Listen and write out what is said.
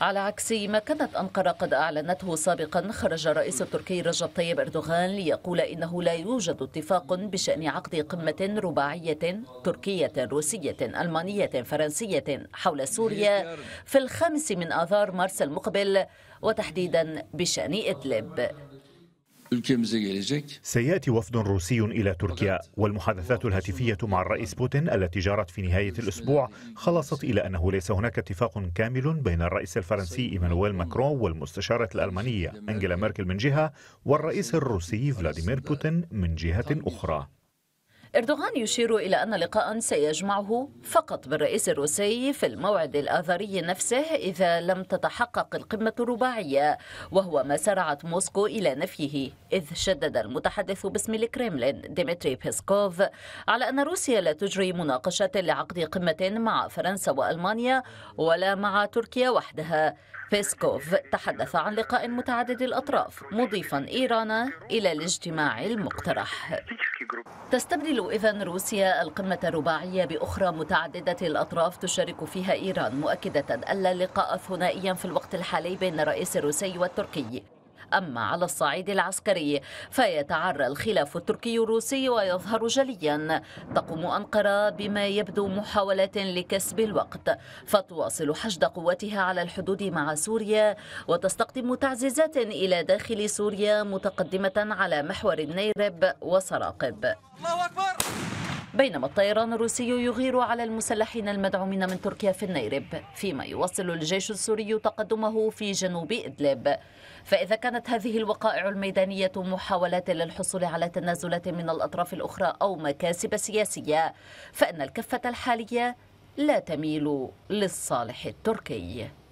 على عكس ما كانت أنقرة قد أعلنته سابقا خرج الرئيس التركي رجب طيب أردوغان ليقول إنه لا يوجد اتفاق بشأن عقد قمة رباعية تركية روسية ألمانية فرنسية حول سوريا في الخامس من آذار مارس المقبل وتحديدا بشأن إدلب سيأتي وفد روسي إلى تركيا والمحادثات الهاتفية مع الرئيس بوتين التي جرت في نهاية الأسبوع خلصت إلى أنه ليس هناك اتفاق كامل بين الرئيس الفرنسي إيمانويل ماكرون والمستشارة الألمانية انجيلا ميركل من جهة والرئيس الروسي فلاديمير بوتين من جهة أخرى إردوغان يشير إلى أن لقاء سيجمعه فقط بالرئيس الروسي في الموعد الآذري نفسه إذا لم تتحقق القمة الرباعية وهو ما سرعت موسكو إلى نفيه إذ شدد المتحدث باسم الكريملين ديمتري بيسكوف على أن روسيا لا تجري مناقشات لعقد قمة مع فرنسا وألمانيا ولا مع تركيا وحدها بيسكوف تحدث عن لقاء متعدد الأطراف مضيفا إيران إلى الاجتماع المقترح تستبدل إذا روسيا القمة الرباعية بأخرى متعددة الأطراف تشارك فيها إيران مؤكدة أن لا لقاء ثنائيا في الوقت الحالي بين الرئيس الروسي والتركي أما على الصعيد العسكري فيتعرى الخلاف التركي الروسي ويظهر جليا تقوم أنقرة بما يبدو محاولات لكسب الوقت فتواصل حشد قوتها على الحدود مع سوريا وتستقدم تعزيزات إلى داخل سوريا متقدمة على محور النيرب وسراقب الله أكبر بينما الطيران الروسي يغير على المسلحين المدعومين من تركيا في النيرب فيما يواصل الجيش السوري تقدمه في جنوب إدلب فإذا كانت هذه الوقائع الميدانية محاولات للحصول على تنازلات من الأطراف الأخرى أو مكاسب سياسية فإن الكفة الحالية لا تميل للصالح التركي